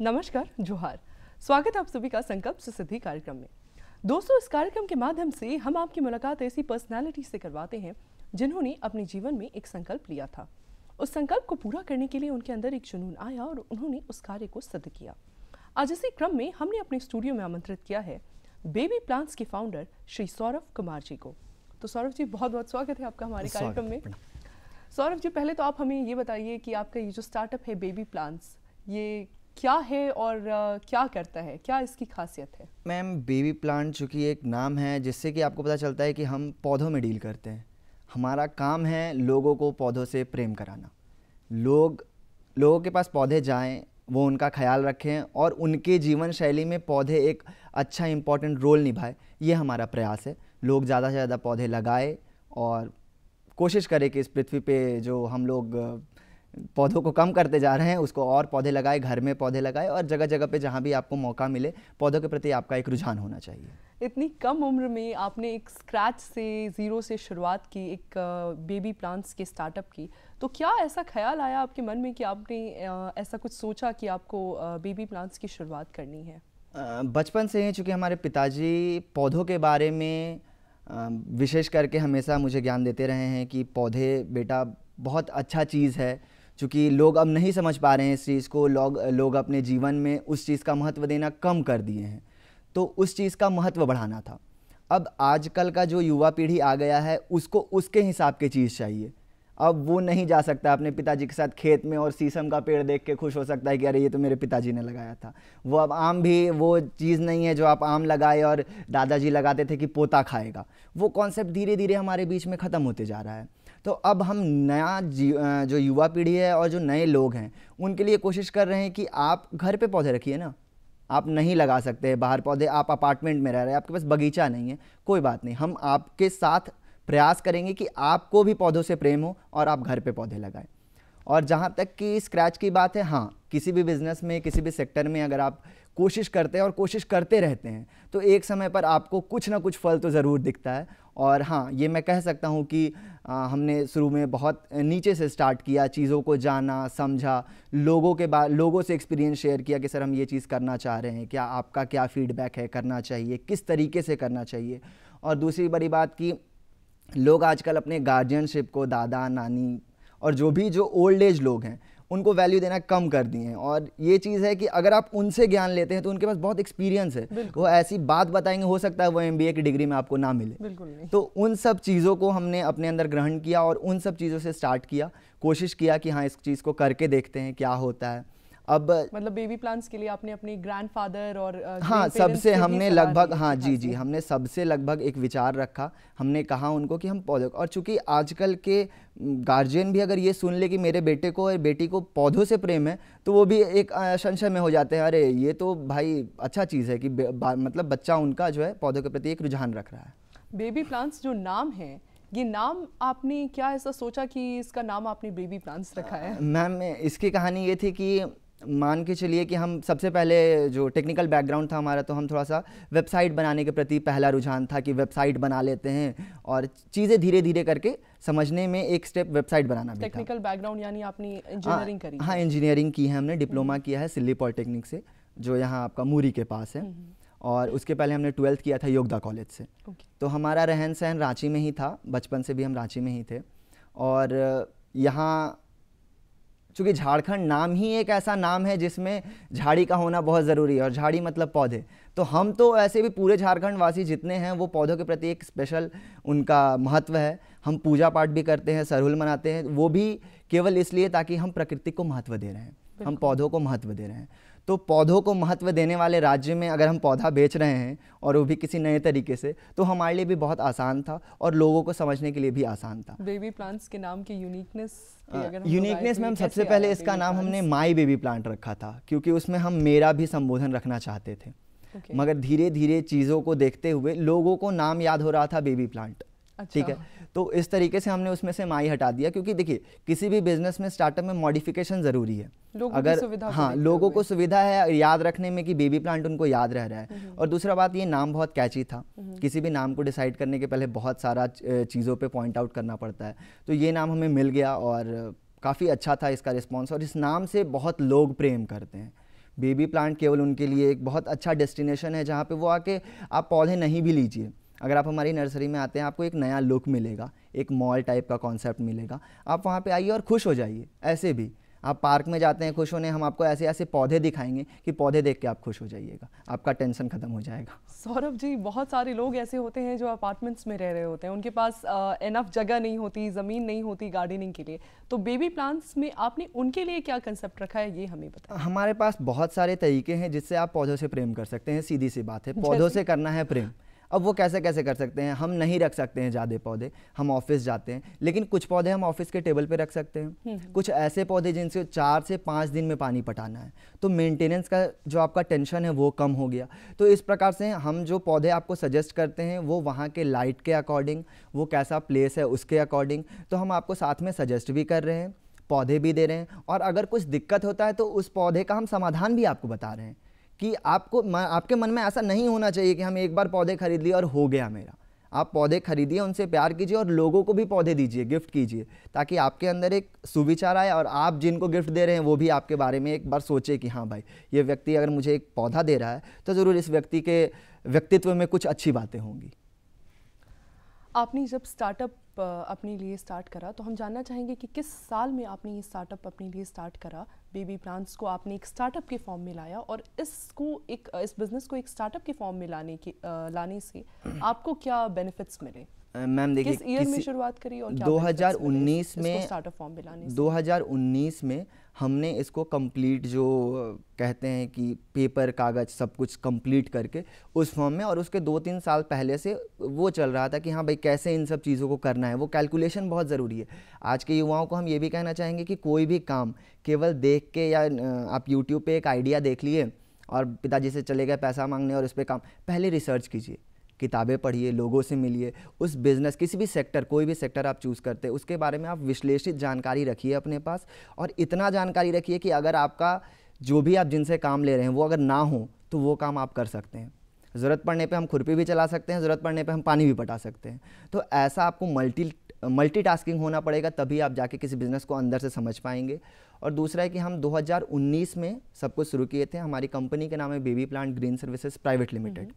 नमस्कार जोहार स्वागत है आप सभी का संकल्प सिद्धि कार्यक्रम में दोस्तों इस कार्यक्रम के माध्यम से हम आपकी मुलाकात ऐसी पर्सनालिटी से करवाते हैं जिन्होंने अपने जीवन में एक संकल्प लिया था उस संकल्प को पूरा करने के लिए उनके अंदर एक जुनून आया और उन्होंने उस कार्य को सिद्ध किया आज इसी क्रम में हमने अपने स्टूडियो में आमंत्रित किया है बेबी प्लांट्स के फाउंडर श्री सौरभ कुमार जी को तो सौरभ जी बहुत बहुत स्वागत है आपका हमारे कार्यक्रम में सौरभ जी पहले तो आप हमें ये बताइए कि आपका ये जो स्टार्टअप है बेबी प्लांट्स ये क्या है और क्या करता है क्या इसकी खासियत है मैम बेबी प्लांट चूँकि एक नाम है जिससे कि आपको पता चलता है कि हम पौधों में डील करते हैं हमारा काम है लोगों को पौधों से प्रेम कराना लोग लोगों के पास पौधे जाएं वो उनका ख्याल रखें और उनके जीवन शैली में पौधे एक अच्छा इम्पॉर्टेंट रोल निभाए ये हमारा प्रयास है लोग ज़्यादा से ज़्यादा पौधे लगाए और कोशिश करें कि इस पृथ्वी पे जो हम लोग पौधों को कम करते जा रहे हैं उसको और पौधे लगाए घर में पौधे लगाए और जगह जगह पे जहाँ भी आपको मौका मिले पौधों के प्रति आपका एक रुझान होना चाहिए इतनी कम उम्र में आपने एक स्क्रैच से ज़ीरो से शुरुआत की एक बेबी प्लांट्स के स्टार्टअप की तो क्या ऐसा ख्याल आया आपके मन में कि आपने ऐसा कुछ सोचा कि आपको बेबी प्लांट्स की शुरुआत करनी है बचपन से ही चूँकि हमारे पिताजी पौधों के बारे में विशेष करके हमेशा मुझे ज्ञान देते रहे हैं कि पौधे बेटा बहुत अच्छा चीज़ है चूँकि लोग अब नहीं समझ पा रहे हैं इस चीज़ को लोग लोग अपने जीवन में उस चीज़ का महत्व देना कम कर दिए हैं तो उस चीज़ का महत्व बढ़ाना था अब आजकल का जो युवा पीढ़ी आ गया है उसको उसके हिसाब की चीज़ चाहिए अब वो नहीं जा सकता अपने पिताजी के साथ खेत में और शीशम का पेड़ देख के खुश हो सकता है कि अरे ये तो मेरे पिताजी ने लगाया था वो अब आम भी वो चीज़ नहीं है जो आप आम लगाए और दादाजी लगाते थे कि पोता खाएगा वो कॉन्सेप्ट धीरे धीरे हमारे बीच में ख़त्म होते जा रहा है तो अब हम नया जो युवा पीढ़ी है और जो नए लोग हैं उनके लिए कोशिश कर रहे हैं कि आप घर पे पौधे रखिए ना आप नहीं लगा सकते बाहर पौधे आप अपार्टमेंट में रह रहे हैं आपके पास बगीचा नहीं है कोई बात नहीं हम आपके साथ प्रयास करेंगे कि आपको भी पौधों से प्रेम हो और आप घर पे पौधे लगाएं और जहाँ तक कि स्क्रैच की बात है हाँ किसी भी बिज़नेस में किसी भी सेक्टर में अगर आप कोशिश करते हैं और कोशिश करते रहते हैं तो एक समय पर आपको कुछ ना कुछ फल तो ज़रूर दिखता है और हाँ ये मैं कह सकता हूँ कि आ, हमने शुरू में बहुत नीचे से स्टार्ट किया चीज़ों को जाना समझा लोगों के बाद लोगों से एक्सपीरियंस शेयर किया कि सर हम ये चीज़ करना चाह रहे हैं क्या आपका क्या फीडबैक है करना चाहिए किस तरीके से करना चाहिए और दूसरी बड़ी बात कि लोग आजकल अपने गार्जियनशिप को दादा नानी और जो भी जो ओल्ड एज लोग हैं उनको वैल्यू देना कम कर दिए हैं और ये चीज़ है कि अगर आप उनसे ज्ञान लेते हैं तो उनके पास बहुत एक्सपीरियंस है वो ऐसी बात बताएंगे हो सकता है वो एम की डिग्री में आपको ना मिले बिल्कुल तो उन सब चीज़ों को हमने अपने अंदर ग्रहण किया और उन सब चीज़ों से स्टार्ट किया कोशिश किया कि हाँ इस चीज़ को करके देखते हैं क्या होता है अब मतलब बेबी प्लांट्स के लिए आपने अपने ग्रैंडफादर और uh, हाँ सबसे हमने लगभग हाँ जी जी हमने सबसे लगभग एक विचार रखा हमने कहा उनको कि हम पौधों और चूंकि आजकल के गार्जियन भी अगर ये सुन ले कि मेरे बेटे को और बेटी को पौधों से प्रेम है तो वो भी एक संशय में हो जाते हैं अरे ये तो भाई अच्छा चीज़ है कि मतलब बच्चा उनका जो है पौधों के प्रति एक रुझान रख रहा है बेबी प्लांट्स जो नाम है ये नाम आपने क्या ऐसा सोचा कि इसका नाम आपने बेबी प्लांट्स रखा है मैम इसकी कहानी ये थी कि मान के चलिए कि हम सबसे पहले जो टेक्निकल बैकग्राउंड था हमारा तो हम थोड़ा सा वेबसाइट बनाने के प्रति पहला रुझान था कि वेबसाइट बना लेते हैं और चीज़ें धीरे धीरे करके समझने में एक स्टेप वेबसाइट बनाना टेक्निकल बैकग्राउंड यानी आपने इंजीनियरिंग हाँ, करी हाँ इंजीनियरिंग की है हमने डिप्लोमा हम्म। किया है सिल्ली पॉलिटेक्निक से जो यहाँ आपका मूरी के पास है हम्म, हम्म। और उसके पहले हमने ट्वेल्थ किया था योगदा कॉलेज से तो हमारा रहन सहन रांची में ही था बचपन से भी हम रांची में ही थे और यहाँ चूँकि झारखंड नाम ही एक ऐसा नाम है जिसमें झाड़ी का होना बहुत ज़रूरी है और झाड़ी मतलब पौधे तो हम तो ऐसे भी पूरे झारखंड वासी जितने हैं वो पौधों के प्रति एक स्पेशल उनका महत्व है हम पूजा पाठ भी करते हैं सरहुल मनाते हैं वो भी केवल इसलिए ताकि हम प्रकृति को महत्व दे रहे हैं हम पौधों को महत्व दे रहे हैं तो पौधों को महत्व देने वाले राज्य में अगर हम पौधा बेच रहे हैं और वो भी किसी नए तरीके से तो हमारे लिए भी बहुत आसान था और लोगों को समझने के लिए भी आसान था बेबी प्लांट्स के नाम की यूनिकनेस यूनिकनेस हाँ, में हम सबसे पहले इसका नाम हमने माई बेबी प्लांट रखा था क्योंकि उसमें हम मेरा भी संबोधन रखना चाहते थे मगर धीरे धीरे चीज़ों को देखते हुए लोगों को नाम याद हो रहा था बेबी प्लांट अच्छा। ठीक है तो इस तरीके से हमने उसमें से माई हटा दिया क्योंकि देखिए किसी भी बिजनेस में स्टार्टअप में मॉडिफिकेशन जरूरी है अगर तो हाँ लोगों को सुविधा है याद रखने में कि बेबी प्लांट उनको याद रह रहा है हम्म, हम्म। और दूसरा बात ये नाम बहुत कैची था हम्म। किसी भी नाम को डिसाइड करने के पहले बहुत सारा चीज़ों पर पॉइंट आउट करना पड़ता है तो ये नाम हमें मिल गया और काफ़ी अच्छा था इसका रिस्पॉन्स और इस नाम से बहुत लोग प्रेम करते हैं बेबी प्लांट केवल उनके लिए एक बहुत अच्छा डेस्टिनेशन है जहाँ पे वो आके आप पौधे नहीं भी लीजिए अगर आप हमारी नर्सरी में आते हैं आपको एक नया लुक मिलेगा एक मॉल टाइप का कॉन्सेप्ट मिलेगा आप वहाँ पर आइए और खुश हो जाइए ऐसे भी आप पार्क में जाते हैं खुश होने हम आपको ऐसे ऐसे पौधे दिखाएंगे कि पौधे देख के आप खुश हो जाइएगा आपका टेंशन खत्म हो जाएगा सौरभ जी बहुत सारे लोग ऐसे होते हैं जो अपार्टमेंट्स में रह रहे होते हैं उनके पास इनफ जगह नहीं होती ज़मीन नहीं होती गार्डनिंग के लिए तो बेबी प्लांट्स में आपने उनके लिए क्या कंसेप्ट रखा है ये हमें बताया हमारे पास बहुत सारे तरीके हैं जिससे आप पौधों से प्रेम कर सकते हैं सीधी सी बात है पौधों से करना है प्रेम अब वो कैसे कैसे कर सकते हैं हम नहीं रख सकते हैं ज़्यादा पौधे हम ऑफिस जाते हैं लेकिन कुछ पौधे हम ऑफिस के टेबल पे रख सकते हैं हम्म, हम्म। कुछ ऐसे पौधे जिनसे चार से पाँच दिन में पानी पटाना है तो मेंटेनेंस का जो आपका टेंशन है वो कम हो गया तो इस प्रकार से हम जो पौधे आपको सजेस्ट करते हैं वो वहाँ के लाइट के अकॉर्डिंग वो कैसा प्लेस है उसके अकॉर्डिंग तो हम आपको साथ में सजेस्ट भी कर रहे हैं पौधे भी दे रहे हैं और अगर कुछ दिक्कत होता है तो उस पौधे का हम समाधान भी आपको बता रहे हैं कि आपको आपके मन में ऐसा नहीं होना चाहिए कि हम एक बार पौधे खरीद लिए और हो गया मेरा आप पौधे खरीदिए उनसे प्यार कीजिए और लोगों को भी पौधे दीजिए गिफ्ट कीजिए ताकि आपके अंदर एक सुविचार आए और आप जिनको गिफ्ट दे रहे हैं वो भी आपके बारे में एक बार सोचे कि हाँ भाई ये व्यक्ति अगर मुझे एक पौधा दे रहा है तो ज़रूर इस व्यक्ति के व्यक्तित्व में कुछ अच्छी बातें होंगी आपने जब स्टार्टअप अपने लिए स्टार्ट करा तो हम जानना चाहेंगे कि किस साल में आपने ये स्टार्टअप अपने लिए स्टार्ट करा बेबी प्लांट्स को आपने एक स्टार्टअप के फॉर्म में लाया और इसको एक इस बिज़नेस को एक स्टार्टअप के फॉर्म में लाने के लाने से आपको क्या बेनिफिट्स मिले मैम देखिए किस ईयर में शुरुआत करी और क्या 2019 में स्टार्टअप फॉर्म मिलाने 2019 में हमने इसको कंप्लीट जो कहते हैं कि पेपर कागज सब कुछ कंप्लीट करके उस फॉर्म में और उसके दो तीन साल पहले से वो चल रहा था कि हाँ भाई कैसे इन सब चीज़ों को करना है वो कैलकुलेशन बहुत ज़रूरी है आज के युवाओं को हम ये भी कहना चाहेंगे कि कोई भी काम केवल देख के या आप यूट्यूब पर एक आइडिया देख लिए और पिताजी से चले गए पैसा मांगने और उस पर काम पहले रिसर्च कीजिए किताबें पढ़िए लोगों से मिलिए उस बिज़नेस किसी भी सेक्टर कोई भी सेक्टर आप चूज़ करते हैं उसके बारे में आप विश्लेषित जानकारी रखिए अपने पास और इतना जानकारी रखिए कि अगर आपका जो भी आप जिनसे काम ले रहे हैं वो अगर ना हो तो वो काम आप कर सकते हैं ज़रूरत पड़ने पे हम खुरपी भी चला सकते हैं ज़रूरत पड़ने पे हम पानी भी पटा सकते हैं तो ऐसा आपको मल्टी मल्टीटास्किंग होना पड़ेगा तभी आप जाके किसी बिज़नेस को अंदर से समझ पाएंगे और दूसरा है कि हम 2019 में सब कुछ शुरू किए थे हमारी कंपनी के नाम है baby plant green services private limited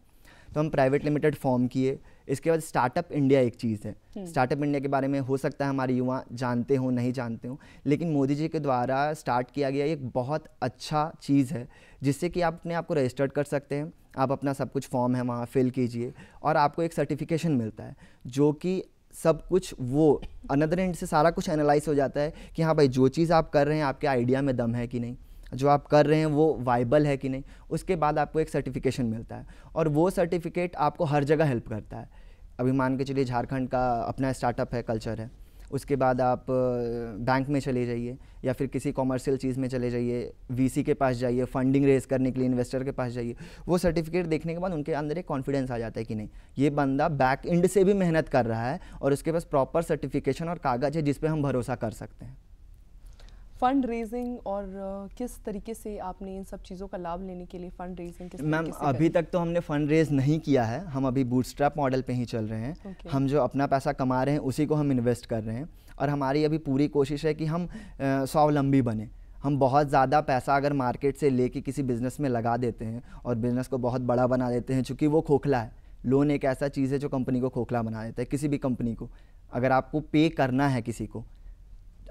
तो हम प्राइवेट लिमिटेड फॉर्म किए इसके बाद स्टार्टअप इंडिया एक चीज़ है स्टार्टअप हम्म। इंडिया के बारे में हो सकता है हमारे युवा जानते हों नहीं जानते हों लेकिन मोदी जी के द्वारा स्टार्ट किया गया एक बहुत अच्छा चीज़ है जिससे कि आप अपने आप को रजिस्टर्ड कर सकते हैं आप अपना सब कुछ फॉर्म है वहाँ फिल कीजिए और आपको एक सर्टिफिकेशन मिलता है जो कि सब कुछ वो अनदर एंड से सारा कुछ एनालाइज हो जाता है कि हाँ भाई जो चीज़ आप कर रहे हैं आपके आइडिया में दम है कि नहीं जो आप कर रहे हैं वो वाइबल है कि नहीं उसके बाद आपको एक सर्टिफिकेशन मिलता है और वो सर्टिफिकेट आपको हर जगह हेल्प करता है अभी मान के चलिए झारखंड का अपना स्टार्टअप है कल्चर है उसके बाद आप बैंक में चले जाइए या फिर किसी कॉमर्शियल चीज़ में चले जाइए वीसी के पास जाइए फंडिंग रेज करने के लिए इन्वेस्टर के पास जाइए वो सर्टिफिकेट देखने के बाद उनके अंदर एक कॉन्फिडेंस आ जाता है कि नहीं ये बंदा बैक इंड से भी मेहनत कर रहा है और उसके पास प्रॉपर सर्टिफिकेशन और कागज़ है जिस पर हम भरोसा कर सकते हैं फंड रेजिंग और किस तरीके से आपने इन सब चीज़ों का लाभ लेने के लिए फंड रेजिंग मैम अभी तक तो हमने फंड रेज नहीं किया है हम अभी बूटस्ट्रैप मॉडल पे ही चल रहे हैं okay. हम जो अपना पैसा कमा रहे हैं उसी को हम इन्वेस्ट कर रहे हैं और हमारी अभी पूरी कोशिश है कि हम स्वावलंबी बने हम बहुत ज़्यादा पैसा अगर मार्केट से लेके किसी बिज़नेस में लगा देते हैं और बिज़नेस को बहुत बड़ा बना देते हैं चूँकि वो खोखला है लोन एक ऐसा चीज़ है जो कंपनी को खोखला बना देता है किसी भी कंपनी को अगर आपको पे करना है किसी को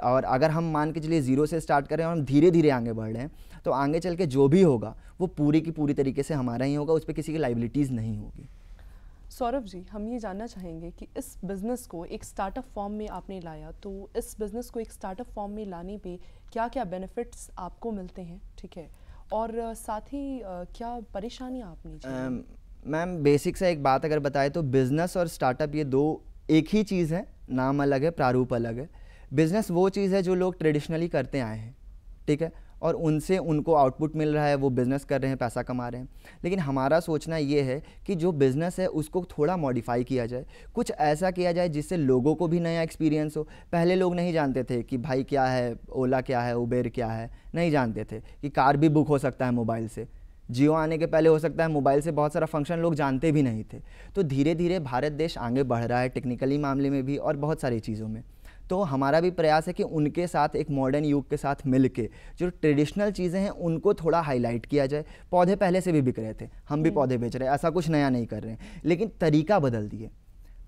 और अगर हम मान के चलिए ज़ीरो से स्टार्ट करें और हम धीरे धीरे आगे बढ़ रहे हैं तो आगे चल के जो भी होगा वो पूरी की पूरी तरीके से हमारा ही होगा उस पर किसी की लाइबिलिटीज़ नहीं होगी सौरभ जी हम ये जानना चाहेंगे कि इस बिज़नेस को एक स्टार्टअप फॉर्म में आपने लाया तो इस बिज़नेस को एक स्टार्टअप फॉर्म में लाने पर क्या क्या बेनिफिट्स आपको मिलते हैं ठीक है और साथ ही क्या परेशानियाँ आपने मैम बेसिक से एक बात अगर बताएं तो बिज़नेस और स्टार्टअप ये दो एक ही चीज़ है नाम अलग है प्रारूप अलग है बिज़नेस वो चीज़ है जो लोग ट्रेडिशनली करते आए हैं ठीक है और उनसे उनको आउटपुट मिल रहा है वो बिज़नेस कर रहे हैं पैसा कमा रहे हैं लेकिन हमारा सोचना ये है कि जो बिज़नेस है उसको थोड़ा मॉडिफाई किया जाए कुछ ऐसा किया जाए जिससे लोगों को भी नया एक्सपीरियंस हो पहले लोग नहीं जानते थे कि भाई क्या है ओला क्या है उबेर क्या है नहीं जानते थे कि कार भी बुक हो सकता है मोबाइल से जियो आने के पहले हो सकता है मोबाइल से बहुत सारा फंक्शन लोग जानते भी नहीं थे तो धीरे धीरे भारत देश आगे बढ़ रहा है टेक्निकली मामले में भी और बहुत सारी चीज़ों में तो हमारा भी प्रयास है कि उनके साथ एक मॉडर्न युग के साथ मिल जो ट्रेडिशनल चीज़ें हैं उनको थोड़ा हाईलाइट किया जाए पौधे पहले से भी बिक रहे थे हम भी हम्म। पौधे बेच रहे हैं ऐसा कुछ नया नहीं कर रहे हैं लेकिन तरीका बदल दिए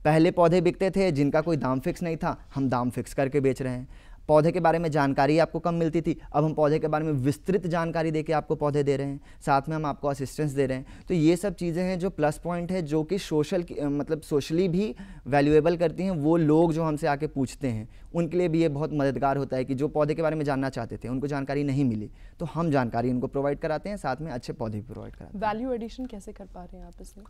पहले पौधे बिकते थे जिनका कोई दाम फिक्स नहीं था हम दाम फिक्स करके बेच रहे हैं पौधे के बारे में जानकारी आपको कम मिलती थी अब हम पौधे के बारे में विस्तृत जानकारी देके आपको पौधे दे रहे हैं साथ में हम आपको असिस्टेंस दे रहे हैं तो ये सब चीज़ें हैं जो प्लस पॉइंट है जो कि सोशल मतलब सोशली भी वैल्यूएबल करती हैं वो लोग जो हमसे आके पूछते हैं उनके लिए भी ये बहुत मददगार होता है कि जो पौधे के बारे में जानना चाहते थे उनको जानकारी नहीं मिली तो हम जानकारी उनको प्रोवाइड कराते हैं साथ में अच्छे पौधे भी प्रोवाइड कराते हैं वैल्यू एडिशन कैसे कर पा रहे हैं आप इसमें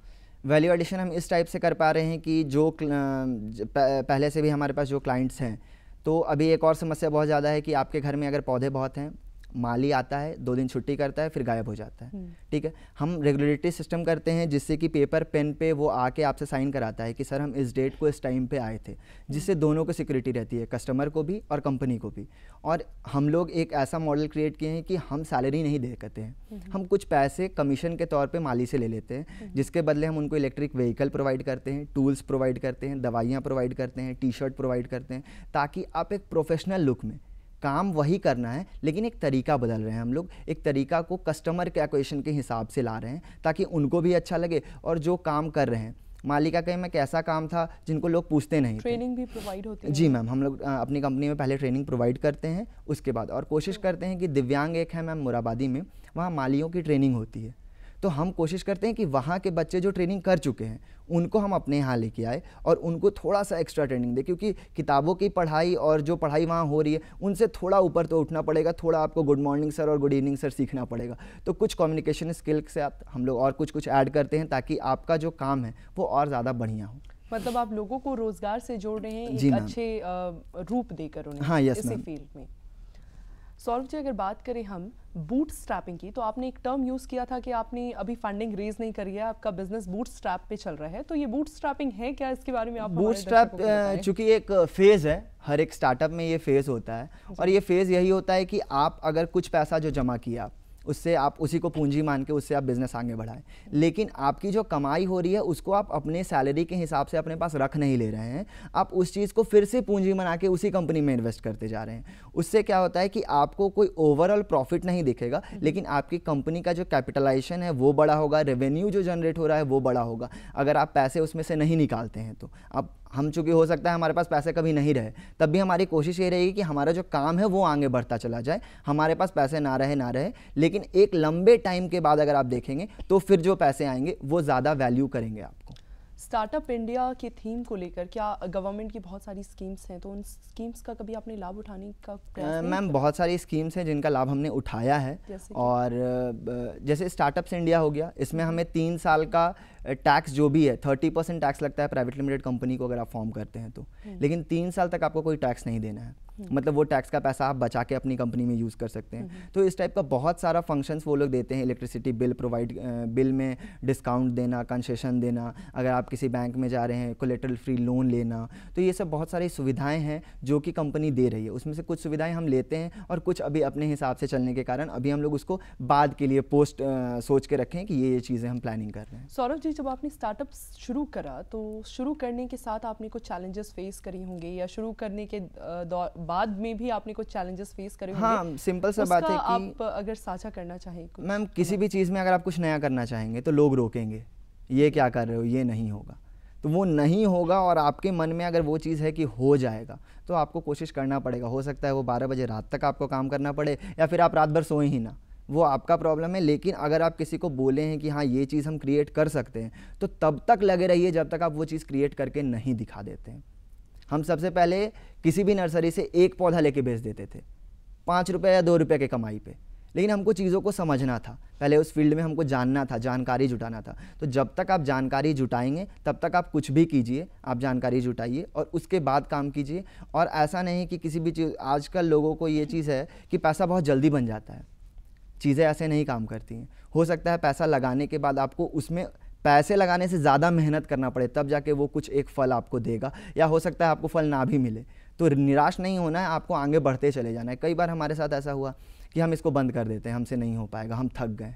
वैल्यू एडिशन हम इस टाइप से कर पा रहे हैं कि जो पहले से भी हमारे पास जो क्लाइंट्स हैं तो अभी एक और समस्या बहुत ज़्यादा है कि आपके घर में अगर पौधे बहुत हैं माली आता है दो दिन छुट्टी करता है फिर गायब हो जाता है हम्म। ठीक है हम रेगुलेटरी सिस्टम करते हैं जिससे कि पेपर पेन पे वो आके आपसे साइन कराता है कि सर हम इस डेट को इस टाइम पे आए थे हम्म। जिससे दोनों को सिक्योरिटी रहती है कस्टमर को भी और कंपनी को भी और हम लोग एक ऐसा मॉडल क्रिएट किए हैं कि हम सैलरी नहीं दे करते हैं हम्म। हम कुछ पैसे कमीशन के तौर पर माली से ले लेते हैं जिसके बदले हम उनको इलेक्ट्रिक व्हीकल प्रोवाइड करते हैं टूल्स प्रोवाइड करते हैं दवाइयाँ प्रोवाइड करते हैं टी शर्ट प्रोवाइड करते हैं ताकि आप एक प्रोफेशनल लुक में काम वही करना है लेकिन एक तरीका बदल रहे हैं हम लोग एक तरीका को कस्टमर के एक्वेशन के हिसाब से ला रहे हैं ताकि उनको भी अच्छा लगे और जो काम कर रहे हैं मालिका कहीं में कैसा काम था जिनको लोग पूछते नहीं ट्रेनिंग भी प्रोवाइड होती है जी मैम हम लोग अपनी कंपनी में पहले ट्रेनिंग प्रोवाइड करते हैं उसके बाद और कोशिश हम्म। करते हैं कि दिव्यांग एक है मैम मुराबादी में वहाँ मालियों की ट्रेनिंग होती है तो हम कोशिश करते हैं कि वहाँ के बच्चे जो ट्रेनिंग कर चुके हैं उनको हम अपने यहाँ लेके आए और उनको थोड़ा सा एक्स्ट्रा ट्रेनिंग दे क्योंकि किताबों की पढ़ाई और जो पढ़ाई वहाँ हो रही है उनसे थोड़ा ऊपर तो उठना पड़ेगा थोड़ा आपको गुड मॉर्निंग सर और गुड इवनिंग सर सीखना पड़ेगा तो कुछ कम्युनिकेशन स्किल से आप हम लोग और कुछ कुछ ऐड करते हैं ताकि आपका जो काम है वो और ज़्यादा बढ़िया हो मतलब आप लोगों को रोजगार से जोड़ रहे हैं एक अच्छे रूप देकर उन्हें हाँ, इसी फील्ड में सौरभ जी अगर बात करें हम बूट स्ट्रैपिंग की तो आपने एक टर्म यूज़ किया था कि आपने अभी फंडिंग रेज नहीं करी है आपका बिजनेस बूट स्ट्रैप पे चल रहा है तो ये बूट स्ट्रैपिंग है क्या इसके बारे में आप बूट स्ट्रैप चूंकि एक फेज़ है हर एक स्टार्टअप में ये फेज़ होता है और ये फेज़ यही होता है कि आप अगर कुछ पैसा जो जमा किया उससे आप उसी को पूंजी मान के उससे आप बिज़नेस आगे बढ़ाएं लेकिन आपकी जो कमाई हो रही है उसको आप अपने सैलरी के हिसाब से अपने पास रख नहीं ले रहे हैं आप उस चीज़ को फिर से पूंजी बना के उसी कंपनी में इन्वेस्ट करते जा रहे हैं उससे क्या होता है कि आपको कोई ओवरऑल प्रॉफिट नहीं दिखेगा लेकिन आपकी कंपनी का जो कैपिटलाइजेशन है वो बड़ा होगा रेवेन्यू जो जनरेट हो रहा है वो बड़ा होगा अगर आप पैसे उसमें से नहीं निकालते हैं तो आप हम चूँकि हो सकता है हमारे पास पैसे कभी नहीं रहे तब भी हमारी कोशिश ये रहेगी कि हमारा जो काम है वो आगे बढ़ता चला जाए हमारे पास पैसे ना रहे ना रहे लेकिन एक लंबे टाइम के बाद अगर आप देखेंगे तो फिर जो पैसे आएंगे वो ज़्यादा वैल्यू करेंगे आपको स्टार्टअप इंडिया की थीम को लेकर क्या गवर्नमेंट की बहुत सारी स्कीम्स हैं तो उन स्कीम्स का कभी आपने लाभ उठाने का मैम बहुत सारी स्कीम्स हैं जिनका लाभ हमने उठाया है जैसे और जैसे स्टार्टअप्स इंडिया हो गया इसमें हमें तीन साल का टैक्स जो भी है थर्टी परसेंट टैक्स लगता है प्राइवेट लिमिटेड कंपनी को अगर आप फॉर्म करते हैं तो हम्म। लेकिन तीन साल तक आपको कोई टैक्स नहीं देना है मतलब वो टैक्स का पैसा आप बचा के अपनी कंपनी में यूज़ कर सकते हैं हम्म, हम्म। तो इस टाइप का बहुत सारा फंक्शंस वो लोग देते हैं इलेक्ट्रिसिटी बिल प्रोवाइड बिल में डिस्काउंट देना कंसेशन देना अगर आप किसी बैंक में जा रहे हैं कोलेट्रल फ्री लोन लेना तो ये सब बहुत सारी सुविधाएँ हैं जो कि कंपनी दे रही है उसमें से कुछ सुविधाएँ हम लेते हैं और कुछ अभी अपने हिसाब से चलने के कारण अभी हम लोग उसको बाद के लिए पोस्ट सोच के रखें कि ये ये चीज़ें हम प्लानिंग कर रहे हैं सौरभ जी जब आपने स्टार्टअप शुरू करा तो शुरू करने के साथ आपने कुछ चैलेंजेस फेस करी होंगे या शुरू करने के दौर बाद में भी आपने कुछ चैलेंजेस फेस करे हाँ सिंपल सा बात है कि आप अगर साझा करना चाहें मैम किसी भी चीज़ में अगर आप कुछ नया करना चाहेंगे तो लोग रोकेंगे ये क्या कर रहे हो ये नहीं होगा तो वो नहीं होगा और आपके मन में अगर वो चीज़ है कि हो जाएगा तो आपको कोशिश करना पड़ेगा हो सकता है वो बारह बजे रात तक आपको काम करना पड़े या फिर आप रात भर सोए ही ना वो आपका प्रॉब्लम है लेकिन अगर आप किसी को बोले हैं कि हाँ ये चीज़ हम क्रिएट कर सकते हैं तो तब तक लगे रहिए जब तक आप वो चीज़ क्रिएट करके नहीं दिखा देते हैं हम सबसे पहले किसी भी नर्सरी से एक पौधा लेके बेच देते थे पाँच रुपये या दो रुपये के कमाई पे लेकिन हमको चीज़ों को समझना था पहले उस फील्ड में हमको जानना था जानकारी जुटाना था तो जब तक आप जानकारी जुटाएंगे तब तक आप कुछ भी कीजिए आप जानकारी जुटाइए और उसके बाद काम कीजिए और ऐसा नहीं कि किसी भी चीज़ आजकल लोगों को ये चीज़ है कि पैसा बहुत जल्दी बन जाता है चीज़ें ऐसे नहीं काम करती हैं हो सकता है पैसा लगाने के बाद आपको उसमें पैसे लगाने से ज़्यादा मेहनत करना पड़े तब जाके वो कुछ एक फल आपको देगा या हो सकता है आपको फल ना भी मिले तो निराश नहीं होना है आपको आगे बढ़ते चले जाना है कई बार हमारे साथ ऐसा हुआ कि हम इसको बंद कर देते हैं हमसे नहीं हो पाएगा हम थक गए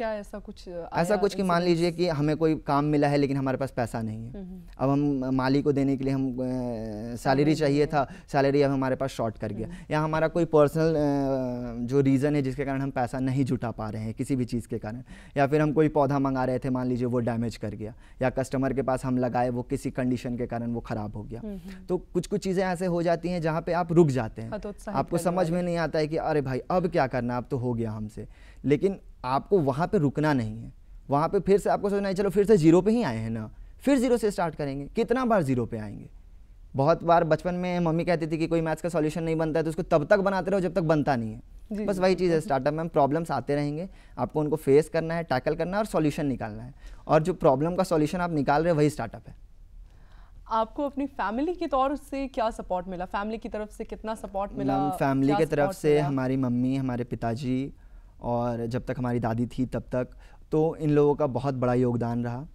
क्या ऐसा कुछ ऐसा कुछ कि मान लीजिए कि हमें कोई काम मिला है लेकिन हमारे पास पैसा नहीं है हम्म, हम्म। अब हम माली को देने के लिए हम सैलरी चाहिए था सैलरी अब हमारे पास शॉर्ट कर गया हम्म। या हमारा कोई पर्सनल जो रीज़न है जिसके कारण हम पैसा नहीं जुटा पा रहे हैं किसी भी चीज़ के कारण या फिर हम कोई पौधा मंगा रहे थे मान लीजिए वो डैमेज कर गया या कस्टमर के पास हम लगाए वो किसी कंडीशन के कारण वो ख़राब हो गया तो कुछ कुछ चीज़ें ऐसे हो जाती हैं जहाँ पे आप रुक जाते हैं हाँ, तो आपको समझ में नहीं आता है कि अरे भाई अब क्या करना अब तो हो गया हमसे लेकिन आपको वहाँ पर रुकना नहीं है वहाँ पर फिर से आपको सोचना है चलो फिर से जीरो पर ही आए हैं ना फिर जीरो से स्टार्ट करेंगे कितना बार जीरो पर आएंगे बहुत बार बचपन में मम्मी कहती थी कि कोई मैथ्स का सॉल्यूशन नहीं बनता है तो उसको तब तक बनाते रहो जब तक बनता नहीं है बस वही चीज़ है स्टार्टअप में प्रॉब्लम्स आते रहेंगे आपको उनको फेस करना है टैकल करना है और सॉल्यूशन निकालना है और जो प्रॉब्लम का सॉल्यूशन आप निकाल रहे हो वही स्टार्टअप है आपको अपनी फैमिली के तौर से क्या सपोर्ट मिला फैमिली की तरफ से कितना सपोर्ट मिला फैमिली की तरफ से हमारी मम्मी हमारे पिताजी और जब तक हमारी दादी थी तब तक तो इन लोगों का बहुत बड़ा योगदान रहा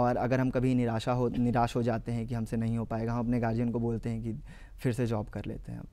और अगर हम कभी निराशा हो निराश हो जाते हैं कि हमसे नहीं हो पाएगा हम अपने गार्जियन को बोलते हैं कि फिर से जॉब कर लेते हैं अब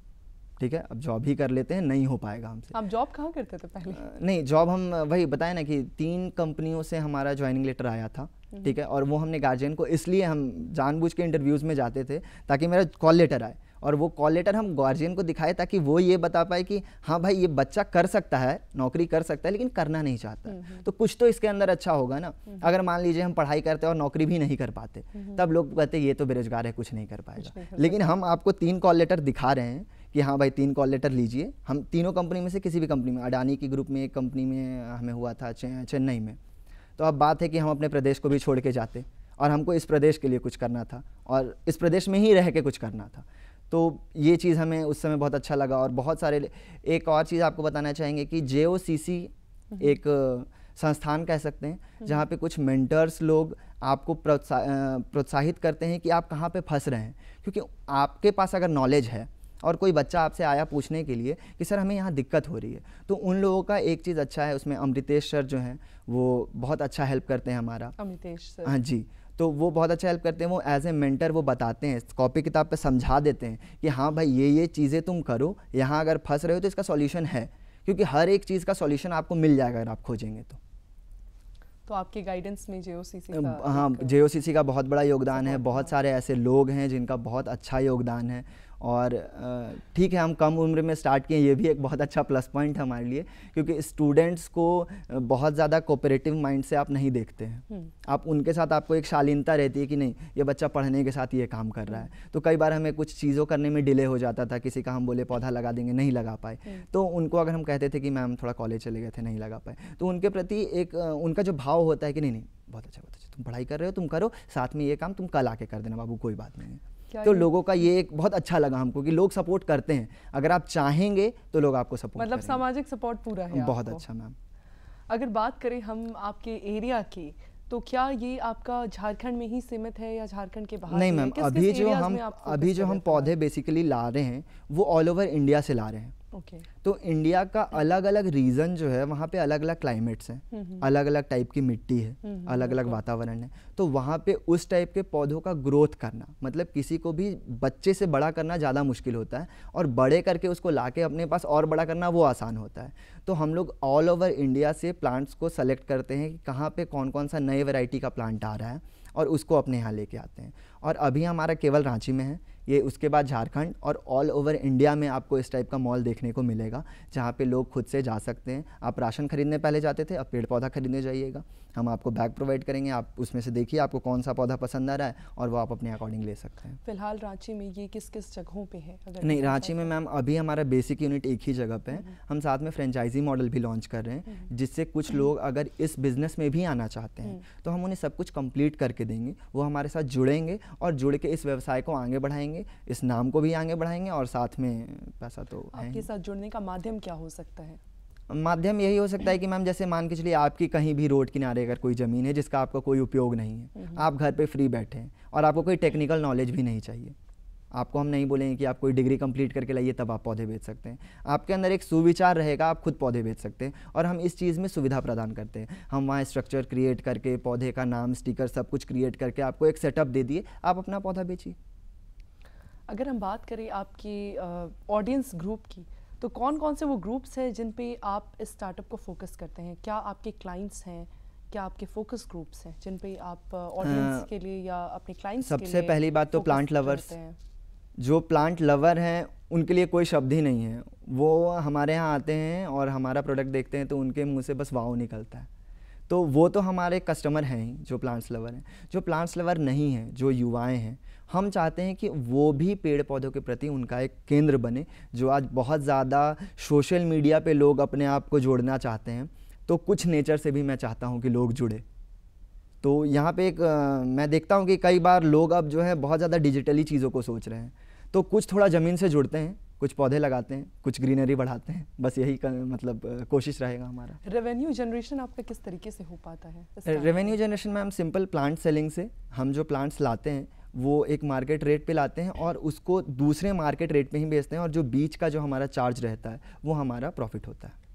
ठीक है अब जॉब ही कर लेते हैं नहीं हो पाएगा हमसे आप जॉब कहाँ करते थे पहले नहीं जॉब हम वही बताए ना कि तीन कंपनियों से हमारा ज्वाइनिंग लेटर आया था हम्म। ठीक है और वो हमने गार्जियन को इसलिए हम जानबूझ के इंटरव्यूज़ में जाते थे ताकि मेरा कॉल लेटर आए और वो कॉल लेटर हम गार्जियन को दिखाए ताकि वो ये बता पाए कि हाँ भाई ये बच्चा कर सकता है नौकरी कर सकता है लेकिन करना नहीं चाहता नहीं। हम्म, हम्म। तो कुछ तो इसके अंदर अच्छा होगा ना हम्म। अगर मान लीजिए हम पढ़ाई करते हैं और नौकरी भी नहीं कर पाते तब लोग कहते ये तो बेरोजगार है कुछ नहीं कर पाएगा लेकिन हम आपको तीन कॉल लेटर दिखा रहे हैं कि हाँ भाई तीन कॉल लेटर लीजिए हम तीनों कंपनी में से किसी भी कंपनी में अडानी की ग्रुप में एक कंपनी में हमें हुआ था चेन्नई में तो अब बात है कि हम अपने प्रदेश को भी छोड़ के जाते और हमको इस प्रदेश के लिए कुछ करना था और इस प्रदेश में ही रह के कुछ करना था तो ये चीज़ हमें उस समय बहुत अच्छा लगा और बहुत सारे एक और चीज़ आपको बताना चाहेंगे कि जे हम्म। एक संस्थान कह सकते हैं हम्म। जहाँ पे कुछ मेंटर्स लोग आपको प्रोत्साहित करते हैं कि आप कहाँ पे फंस रहे हैं क्योंकि आपके पास अगर नॉलेज है और कोई बच्चा आपसे आया पूछने के लिए कि सर हमें यहाँ दिक्कत हो रही है तो उन लोगों का एक चीज़ अच्छा है उसमें अमृतेश सर जो हैं वो बहुत अच्छा हेल्प करते हैं हमारा अमृतेश सर हाँ जी तो वो बहुत अच्छा हेल्प करते हैं वो एज ए मेंटर वो बताते हैं कॉपी किताब पे समझा देते हैं कि हाँ भाई ये ये चीज़ें तुम करो यहाँ अगर फंस रहे हो तो इसका सॉल्यूशन है क्योंकि हर एक चीज़ का सॉल्यूशन आपको मिल जाएगा अगर आप खोजेंगे तो तो आपके गाइडेंस में जे का हाँ जे का बहुत बड़ा योगदान है बहुत सारे ऐसे लोग हैं जिनका बहुत अच्छा योगदान है और ठीक है हम कम उम्र में स्टार्ट किए ये भी एक बहुत अच्छा प्लस पॉइंट है हमारे लिए क्योंकि स्टूडेंट्स को बहुत ज़्यादा कोऑपरेटिव माइंड से आप नहीं देखते हैं हम्म। आप उनके साथ आपको एक शालीनता रहती है कि नहीं ये बच्चा पढ़ने के साथ ये काम कर रहा है हम्म। तो कई बार हमें कुछ चीज़ों करने में डिले हो जाता था किसी का हम बोले पौधा लगा देंगे नहीं लगा पाए हम्म। तो उनको अगर हम कहते थे कि मैम थोड़ा कॉलेज चले गए थे नहीं लगा पाए तो उनके प्रति एक उनका जो भाव होता है कि नहीं नहीं बहुत अच्छा बहुत अच्छा तुम पढ़ाई कर रहे हो तुम करो साथ में ये काम तुम कल आके कर देना बाबू कोई बात नहीं है तो लोगों का ये एक बहुत अच्छा लगा हमको कि लोग सपोर्ट करते हैं अगर आप चाहेंगे तो लोग आपको सपोर्ट मतलब सामाजिक सपोर्ट पूरा है बहुत अच्छा मैम अगर बात करें हम आपके एरिया की तो क्या ये आपका झारखंड में ही सीमित है या झारखंड के बाहर नहीं मैम अभी जो हम अभी जो हम पौधे बेसिकली ला रहे हैं वो ऑल ओवर इंडिया से ला रहे हैं okay. तो इंडिया का अलग अलग रीजन जो है वहाँ पे अलग अलग क्लाइमेट्स हैं अलग अलग टाइप की मिट्टी है हम्म, हम्म, अलग अलग वातावरण है तो वहाँ पे उस टाइप के पौधों का ग्रोथ करना मतलब किसी को भी बच्चे से बड़ा करना ज़्यादा मुश्किल होता है और बड़े करके उसको ला के अपने पास और बड़ा करना वो आसान होता है तो हम लोग ऑल ओवर इंडिया से प्लांट्स को सेलेक्ट करते हैं कि कहाँ पर कौन कौन सा नए वेराइटी का प्लांट आ रहा है और उसको अपने यहाँ लेके आते हैं और अभी हमारा केवल रांची में है ये उसके बाद झारखंड और ऑल ओवर इंडिया में आपको इस टाइप का मॉल देखने को मिलेगा जहाँ पे लोग खुद से जा सकते हैं आप राशन खरीदने पहले जाते थे अब पेड़ पौधा खरीदने जाइएगा हम आपको बैग प्रोवाइड करेंगे आप उसमें से देखिए आपको कौन सा पौधा पसंद आ रहा है और वो आप अपने अकॉर्डिंग ले सकते हैं फिलहाल रांची में ये किस किस जगहों पर है नहीं रांची में मैम अभी हमारा बेसिक यूनिट एक ही जगह पर है हम्म। हम साथ में फ्रेंचाइजी मॉडल भी लॉन्च कर रहे हैं हम्म। जिससे कुछ लोग अगर इस बिज़नेस में भी आना चाहते हैं हम्म। तो हम उन्हें सब कुछ कम्प्लीट करके देंगे वो हमारे साथ जुड़ेंगे और जुड़ के इस व्यवसाय को आगे बढ़ाएंगे करेंगे इस नाम को भी आगे बढ़ाएंगे और साथ में पैसा तो आपके साथ जुड़ने का माध्यम क्या हो सकता है माध्यम यही हो सकता है कि मैम जैसे मान के चलिए आपकी कहीं भी रोड किनारे अगर कोई ज़मीन है जिसका आपका कोई उपयोग नहीं है नहीं। हम्म, हम्म। आप घर पे फ्री बैठे हैं और आपको कोई टेक्निकल नॉलेज भी नहीं चाहिए आपको हम नहीं बोलेंगे कि आप कोई डिग्री कंप्लीट करके लाइए तब आप पौधे बेच सकते हैं आपके अंदर एक सुविचार रहेगा आप खुद पौधे बेच सकते हैं और हम इस चीज़ में सुविधा प्रदान करते हैं हम वहाँ स्ट्रक्चर क्रिएट करके पौधे का नाम स्टिकर सब कुछ क्रिएट करके आपको एक सेटअप दे दिए आप अपना पौधा बेचिए अगर हम बात करें आपकी ऑडियंस ग्रुप की तो कौन कौन से वो ग्रुप्स हैं जिन पे आप इस स्टार्टअप को फोकस करते हैं क्या आपके क्लाइंट्स हैं क्या आपके फोकस ग्रुप्स हैं जिन पे आप ऑडियंस हाँ। के लिए या अपने क्लाइंट्स सबसे पहली बात तो प्लांट लवर्स जो प्लांट लवर हैं उनके लिए कोई शब्द ही नहीं है वो हमारे यहाँ आते हैं और हमारा प्रोडक्ट देखते हैं तो उनके मुंह से बस वाव निकलता है तो वो तो हमारे कस्टमर हैं ही जो प्लांट्स लवर हैं जो प्लांट्स लवर नहीं हैं जो युवाएं हैं हम चाहते हैं कि वो भी पेड़ पौधों के प्रति उनका एक केंद्र बने जो आज बहुत ज़्यादा सोशल मीडिया पे लोग अपने आप को जोड़ना चाहते हैं तो कुछ नेचर से भी मैं चाहता हूँ कि लोग जुड़े तो यहाँ पे एक मैं देखता हूँ कि कई बार लोग अब जो है बहुत ज़्यादा डिजिटली चीज़ों को सोच रहे हैं तो कुछ थोड़ा ज़मीन से जुड़ते हैं कुछ पौधे लगाते हैं कुछ ग्रीनरी बढ़ाते हैं बस यही कर, मतलब कोशिश रहेगा हमारा रेवेन्यू जनरेशन आपका किस तरीके से हो पाता है revenue generation ma'am simple plant selling से हम जो प्लांट्स लाते हैं वो एक मार्केट रेट पे लाते हैं और उसको दूसरे मार्केट रेट पे ही बेचते हैं और जो बीच का जो हमारा चार्ज रहता है वो हमारा प्रॉफिट होता है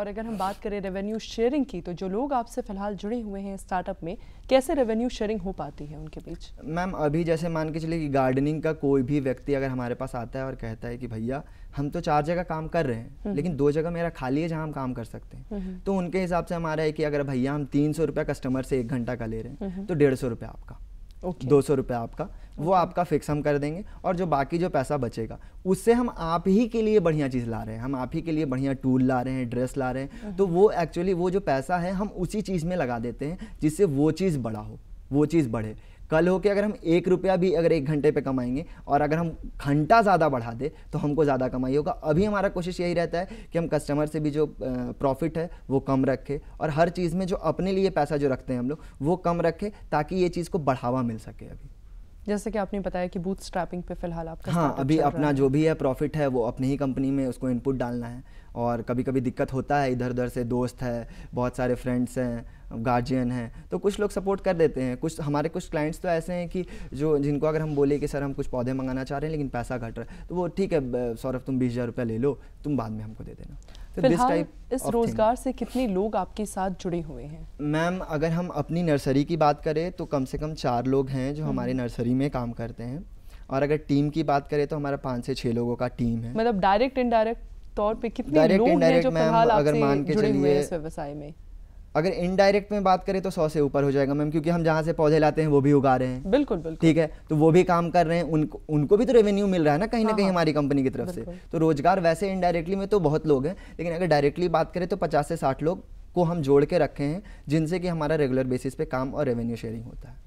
और अगर हम बात करें रेवेन्यू शेयरिंग की तो जो लोग आपसे फिलहाल जुड़े हुए हैं स्टार्टअप में कैसे रेवेन्यू शेयरिंग हो पाती है उनके बीच मैम अभी जैसे मान के चलिए कि गार्डनिंग का कोई भी व्यक्ति अगर हमारे पास आता है और कहता है कि भैया हम तो चार जगह काम कर रहे हैं हम्म। लेकिन दो जगह मेरा खाली है जहाँ हम काम कर सकते हैं हम्म। तो उनके हिसाब से हमारा है कि अगर भैया हम तीन सौ कस्टमर से एक घंटा का ले रहे हैं हम्म। तो डेढ़ सौ आपका दो सौ रुपये आपका okay. वो आपका फिक्स हम कर देंगे और जो बाकी जो पैसा बचेगा उससे हम आप ही के लिए बढ़िया चीज़ ला रहे हैं हम आप ही के लिए बढ़िया टूल ला रहे हैं ड्रेस ला रहे हैं तो uh-huh. वो एक्चुअली वो जो पैसा है हम उसी चीज़ में लगा देते हैं जिससे वो चीज़ बड़ा हो वो चीज़ बढ़े कल हो के अगर हम एक रुपया भी अगर एक घंटे पे कमाएंगे और अगर हम घंटा ज़्यादा बढ़ा दे तो हमको ज़्यादा कमाई होगा अभी हमारा कोशिश यही रहता है कि हम कस्टमर से भी जो प्रॉफिट है वो कम रखें और हर चीज़ में जो अपने लिए पैसा जो रखते हैं हम लोग वो कम रखें ताकि ये चीज़ को बढ़ावा मिल सके अभी जैसे कि आपने बताया कि बूथ स्ट्रैपिंग पे फिलहाल आपका हाँ अभी अपना जो भी है प्रॉफिट है वो अपनी ही कंपनी में उसको इनपुट डालना है और कभी कभी दिक्कत होता है इधर उधर से दोस्त है बहुत सारे फ्रेंड्स हैं गार्जियन हैं तो कुछ लोग सपोर्ट कर देते हैं कुछ हमारे कुछ क्लाइंट्स तो ऐसे हैं कि जो जिनको अगर हम बोले कि सर हम कुछ पौधे मंगाना चाह रहे हैं लेकिन पैसा घट रहा है तो वो ठीक है सौरभ तुम बीस हज़ार रुपया ले लो तुम बाद में हमको दे देना इस रोजगार से कितने लोग आपके साथ जुड़े हुए हैं मैम अगर हम अपनी नर्सरी की बात करें तो कम से कम चार लोग हैं जो हम्म। हमारे नर्सरी में काम करते हैं और अगर टीम की बात करें तो हमारा पाँच से छः लोगों का टीम है मतलब डायरेक्ट इनडायरेक्ट तौर पे कितने लोग हैं जो फिलहाल आपसे जुड़े हुए हैं इस व्यवसाय में अगर इनडायरेक्ट में बात करें तो सौ से ऊपर हो जाएगा मैम क्योंकि हम जहाँ से पौधे लाते हैं वो भी उगा रहे हैं बिल्कुल बिल्कुल ठीक है तो वो भी काम कर रहे हैं उनको उनको भी तो रेवेन्यू मिल रहा है ना कहीं ना हाँ, कहीं हाँ। हमारी कंपनी की तरफ से तो रोजगार वैसे इनडायरेक्टली में तो बहुत लोग हैं लेकिन अगर डायरेक्टली बात करें तो पचास से साठ लोग को हम जोड़ के रखे हैं जिनसे कि हमारा रेगुलर बेसिस पे काम और रेवेन्यू शेयरिंग होता है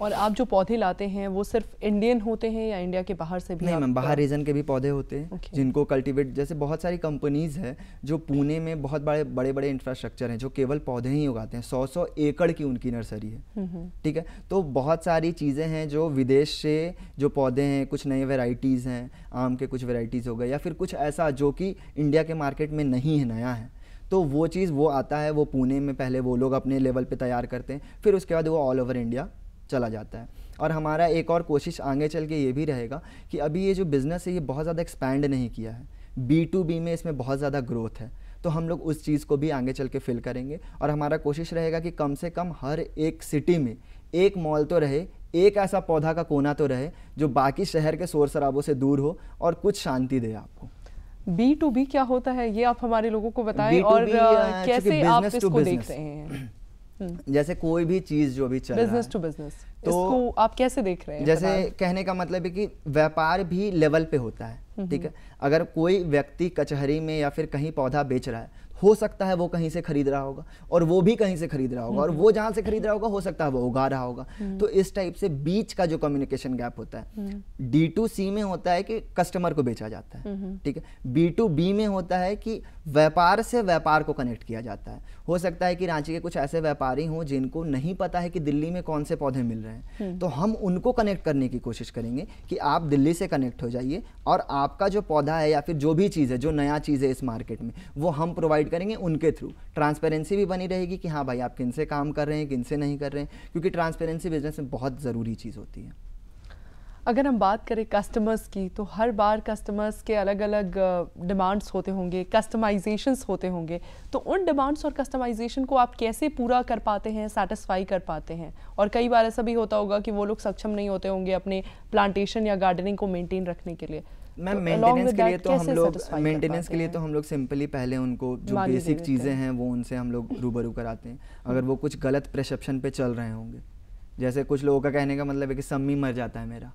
और आप जो पौधे लाते हैं वो सिर्फ इंडियन होते हैं या इंडिया के बाहर से भी नहीं मैम बाहर रीजन के भी पौधे होते हैं okay. जिनको कल्टीवेट जैसे बहुत सारी कंपनीज है जो पुणे में बहुत बड़े बड़े बड़े इंफ्रास्ट्रक्चर हैं जो केवल पौधे ही उगाते हैं सौ सौ एकड़ की उनकी नर्सरी है हम्म, हम्म। ठीक है तो बहुत सारी चीज़ें हैं जो विदेश से जो पौधे हैं कुछ नए वेराइटीज़ हैं आम के कुछ वेराइटीज़ हो गए या फिर कुछ ऐसा जो कि इंडिया के मार्केट में नहीं है नया है तो वो चीज़ वो आता है वो पुणे में पहले वो लोग अपने लेवल पे तैयार करते हैं फिर उसके बाद वो ऑल ओवर इंडिया चला जाता है और हमारा एक और कोशिश आगे चल के ये भी रहेगा कि अभी ये जो बिज़नेस है ये बहुत ज़्यादा एक्सपैंड नहीं किया है बी टू बी में इसमें बहुत ज़्यादा ग्रोथ है तो हम लोग उस चीज़ को भी आगे चल के फिल करेंगे और हमारा कोशिश रहेगा कि कम से कम हर एक सिटी में एक मॉल तो रहे एक ऐसा पौधा का कोना तो रहे जो बाकी शहर के शोर शराबों से दूर हो और कुछ शांति दे आपको बी टू बी क्या होता है ये आप हमारे लोगों को बताएं और कैसे आप इसको रहे हैं हम्म। जैसे कोई भी चीज जो भी चल बिजनेस टू बिजनेस तो इसको आप कैसे देख रहे हैं जैसे कहने का मतलब है कि व्यापार भी लेवल पे होता है ठीक है अगर कोई व्यक्ति कचहरी में या फिर कहीं पौधा बेच रहा है हो सकता है वो कहीं से खरीद रहा होगा और वो भी कहीं से खरीद रहा होगा और वो जहाँ से खरीद रहा होगा हो सकता है वो उगा रहा होगा हम्म। तो इस टाइप से बीच का जो कम्युनिकेशन गैप होता है डी टू सी में होता है कि कस्टमर को बेचा जाता है हम्म। ठीक है बी टू बी में होता है कि व्यापार से व्यापार को कनेक्ट किया जाता है हो सकता है कि रांची के कुछ ऐसे व्यापारी हों जिनको नहीं पता है कि दिल्ली में कौन से पौधे मिल रहे हैं हम्म। तो हम उनको कनेक्ट करने की कोशिश करेंगे कि आप दिल्ली से कनेक्ट हो जाइए और आपका जो पौधा है या फिर जो भी चीज़ है जो नया चीज़ है इस मार्केट में वो हम प्रोवाइड करेंगे उनके थ्रू ट्रांसपेरेंसी भी बनी रहेगी कि हाँ भाई आप किन से काम कर रहे हैं किन से नहीं कर रहे हैं क्योंकि ट्रांसपेरेंसी बिजनेस में बहुत ज़रूरी चीज़ होती है अगर हम बात करें कस्टमर्स की तो हर बार कस्टमर्स के अलग अलग डिमांड्स होते होंगे कस्टमाइजेशंस होते होंगे तो उन डिमांड्स और कस्टमाइजेशन को आप कैसे पूरा कर पाते हैं सेटिस्फाई कर पाते हैं और कई बार ऐसा भी होता होगा कि वो लोग सक्षम नहीं होते होंगे अपने प्लांटेशन या गार्डनिंग को मेंटेन रखने के लिए मैम मेंटेनेंस के लिए तो, तो हम लोग मेंटेनेंस के लिए तो हम लोग सिंपली पहले उनको जो बेसिक चीज़ें हैं वो उनसे हम लोग रूबरू कराते हैं हम्म। अगर वो कुछ गलत प्रसप्शन पे चल रहे होंगे जैसे कुछ लोगों का कहने का मतलब है कि सम्मी मर जाता है मेरा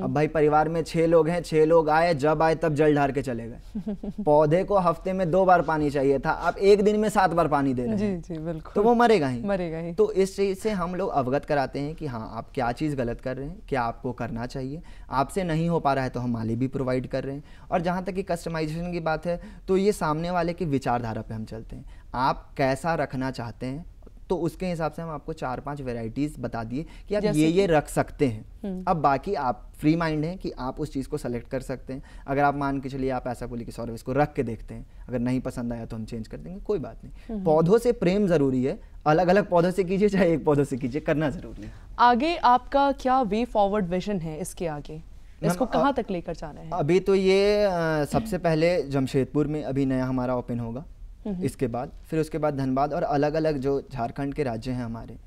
अब भाई परिवार में छह लोग हैं छः लोग आए जब आए तब जल ढार के चले गए पौधे को हफ्ते में दो बार पानी चाहिए था आप एक दिन में सात बार पानी दे रहे जी, जी, बिल्कुल तो वो मरेगा ही मरेगा ही तो इस चीज़ से हम लोग अवगत कराते हैं कि हाँ आप क्या चीज़ गलत कर रहे हैं क्या आपको करना चाहिए आपसे नहीं हो पा रहा है तो हम माली भी प्रोवाइड कर रहे हैं और जहाँ तक कि कस्टमाइजेशन की बात है तो ये सामने वाले की विचारधारा पर हम चलते हैं आप कैसा रखना चाहते हैं तो उसके हिसाब से हम आपको चार पांच वेराइटीज बता दिए कि आप ये ये रख सकते हैं हम्म। अब बाकी आप फ्री माइंड हैं कि आप उस चीज़ को सेलेक्ट कर सकते हैं अगर आप मान के चलिए आप ऐसा बोले कि सौरभ इसको रख के देखते हैं अगर नहीं पसंद आया तो हम चेंज कर देंगे कोई बात नहीं हम्म। पौधों से प्रेम ज़रूरी है अलग अलग पौधों से कीजिए चाहे एक पौधों से कीजिए करना ज़रूरी है आगे आपका क्या वे फॉरवर्ड विजन है इसके आगे इसको कहाँ तक लेकर जा रहे हैं अभी तो ये सबसे पहले जमशेदपुर में अभी नया हमारा ओपन होगा इसके बाद फिर उसके बाद धनबाद और अलग अलग जो झारखंड के राज्य हैं हमारे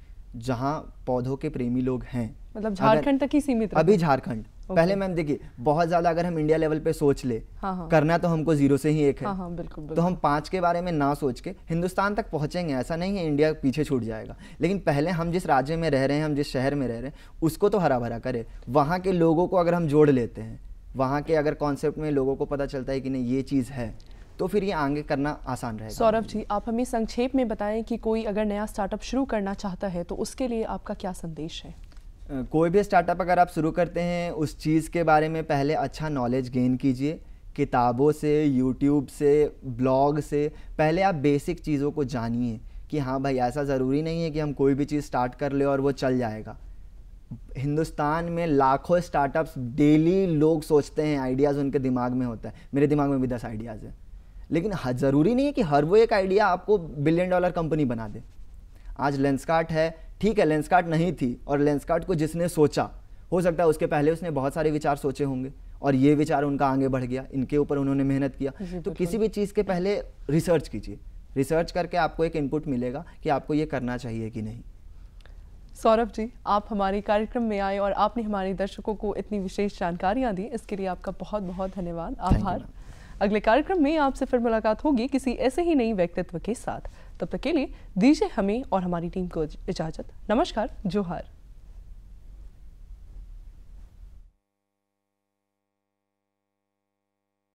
जहाँ पौधों के प्रेमी लोग हैं मतलब झारखंड तक ही सीमित अभी झारखंड Okay. पहले मैम देखिए बहुत ज्यादा अगर हम इंडिया लेवल पे सोच ले हाँ हाँ। करना तो हमको जीरो से ही एक है हाँ हाँ, बिल्कुल, तो बिल्कुल। तो हम पांच के बारे में ना सोच के हिंदुस्तान तक पहुंचेंगे ऐसा नहीं है इंडिया पीछे छूट जाएगा लेकिन पहले हम जिस राज्य में रह रहे हैं हम जिस शहर में रह रहे हैं उसको तो हरा भरा करे वहाँ के लोगों को अगर हम जोड़ लेते हैं वहाँ के अगर कॉन्सेप्ट में लोगों को पता चलता है कि नहीं ये चीज़ है तो फिर ये आगे करना आसान रहेगा सौरभ जी आप हमें संक्षेप में बताएं कि कोई अगर नया स्टार्टअप शुरू करना चाहता है तो उसके लिए आपका क्या संदेश है कोई भी स्टार्टअप अगर आप शुरू करते हैं उस चीज़ के बारे में पहले अच्छा नॉलेज गेन कीजिए किताबों से यूट्यूब से ब्लॉग से पहले आप बेसिक चीज़ों को जानिए कि हाँ भाई ऐसा ज़रूरी नहीं है कि हम कोई भी चीज़ स्टार्ट कर ले और वो चल जाएगा हिंदुस्तान में लाखों स्टार्टअप्स डेली लोग सोचते हैं आइडियाज़ उनके दिमाग में होता है मेरे दिमाग में भी दस आइडियाज़ हैं लेकिन ज़रूरी नहीं है कि हर वो एक आइडिया आपको बिलियन डॉलर कंपनी बना दे आज लेंसकार्ट है ठीक है लेंसकार्ट नहीं थी और लेंसकार्ट को जिसने सोचा हो सकता है उसके पहले उसने बहुत सारे विचार सोचे होंगे और ये विचार उनका आगे बढ़ गया इनके ऊपर उन्होंने मेहनत किया तो किसी भी चीज़ के पहले रिसर्च कीजिए रिसर्च करके आपको एक इनपुट मिलेगा कि आपको ये करना चाहिए कि नहीं सौरभ जी आप हमारे कार्यक्रम में आए और आपने हमारे दर्शकों को इतनी विशेष जानकारियाँ दी इसके लिए आपका बहुत बहुत धन्यवाद आभार अगले कार्यक्रम में आपसे फिर मुलाकात होगी किसी ऐसे ही नई व्यक्तित्व के साथ तब तक के लिए दीजिए हमें और हमारी टीम को इजाजत नमस्कार जोहार